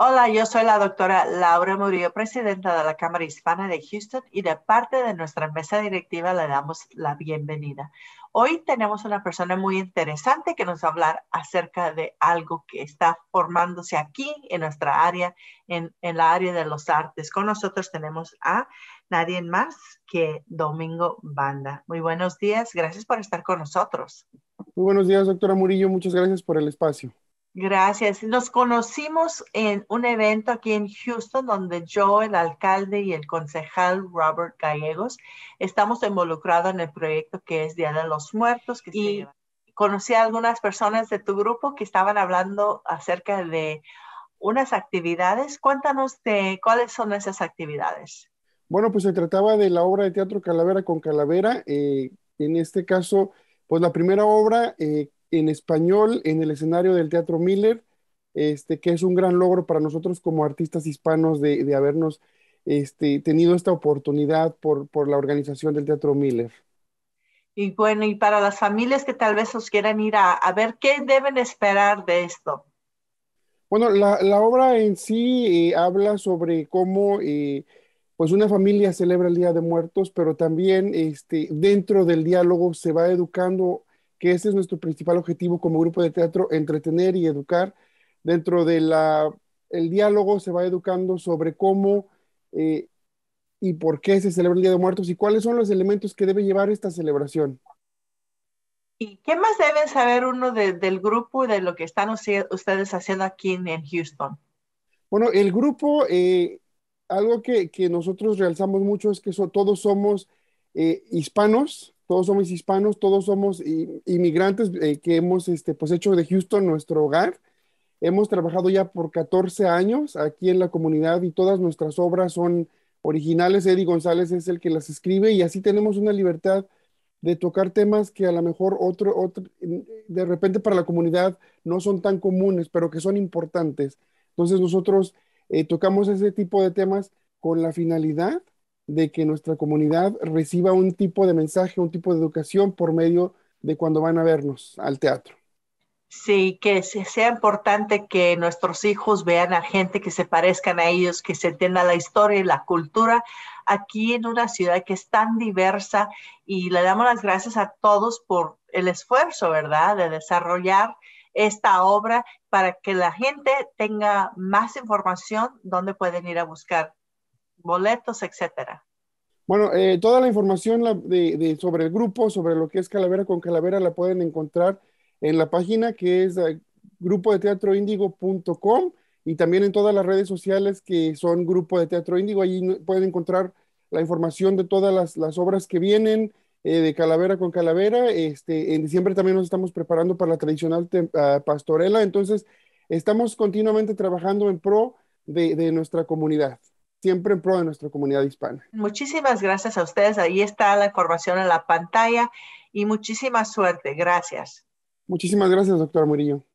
Hola, yo soy la doctora Laura Murillo, presidenta de la Cámara Hispana de Houston y de parte de nuestra mesa directiva le damos la bienvenida. Hoy tenemos una persona muy interesante que nos va a hablar acerca de algo que está formándose aquí en nuestra área, en, en la área de los artes. Con nosotros tenemos a nadie más que Domingo Banda. Muy buenos días, gracias por estar con nosotros. Muy buenos días, doctora Murillo, muchas gracias por el espacio. Gracias. Nos conocimos en un evento aquí en Houston donde yo, el alcalde y el concejal Robert Gallegos estamos involucrados en el proyecto que es Día de los Muertos. Que y conocí a algunas personas de tu grupo que estaban hablando acerca de unas actividades. Cuéntanos de cuáles son esas actividades. Bueno, pues se trataba de la obra de teatro Calavera con Calavera. Eh, en este caso, pues la primera obra eh, en español en el escenario del Teatro Miller, este, que es un gran logro para nosotros como artistas hispanos de, habernos este, tenido esta oportunidad por, la organización del Teatro Miller. Y bueno, y para las familias que tal vez os quieran ir a, ver, ¿qué deben esperar de esto? Bueno, la, obra en sí eh, habla sobre cómo eh, pues una familia celebra el Día de Muertos, pero también este, dentro del diálogo se va educando que ese es nuestro principal objetivo como grupo de teatro, entretener y educar. Dentro del diálogo se va educando sobre cómo eh, y por qué se celebra el Día de Muertos y cuáles son los elementos que debe llevar esta celebración. ¿Y qué más debe saber uno del grupo y de lo que están ustedes haciendo aquí en, Houston? Bueno, el grupo, eh, algo que, nosotros realzamos mucho es que todos somos eh, hispanos, todos somos hispanos, todos somos inmigrantes eh, que hemos este, pues hecho de Houston nuestro hogar. Hemos trabajado ya por 14 años aquí en la comunidad y todas nuestras obras son originales. Eddie González es el que las escribe y así tenemos una libertad de tocar temas que a lo mejor otro, otro, de repente para la comunidad no son tan comunes, pero que son importantes. Entonces nosotros eh, tocamos ese tipo de temas con la finalidad de que nuestra comunidad reciba un tipo de mensaje, un tipo de educación por medio de cuando van a vernos al teatro. Sí, que sea importante que nuestros hijos vean a gente que se parezcan a ellos, que se entienda la historia y la cultura aquí en una ciudad que es tan diversa y le damos las gracias a todos por el esfuerzo, ¿verdad?, de desarrollar esta obra para que la gente tenga más información donde pueden ir a buscar boletos, etcétera. Bueno, eh, toda la información sobre el grupo, sobre lo que es Calavera con Calavera, la pueden encontrar en la página que es eh, grupodeteatroindigo.com grupo de y también en todas las redes sociales que son Grupo de Teatro Índigo. Allí pueden encontrar la información de todas las, obras que vienen eh, de Calavera con Calavera. Este, en diciembre también nos estamos preparando para la tradicional ah, pastorela. Entonces, estamos continuamente trabajando en pro de nuestra comunidad siempre en pro de nuestra comunidad hispana. Muchísimas gracias a ustedes. Ahí está la información en la pantalla y muchísima suerte. Gracias. Muchísimas gracias, doctor Murillo.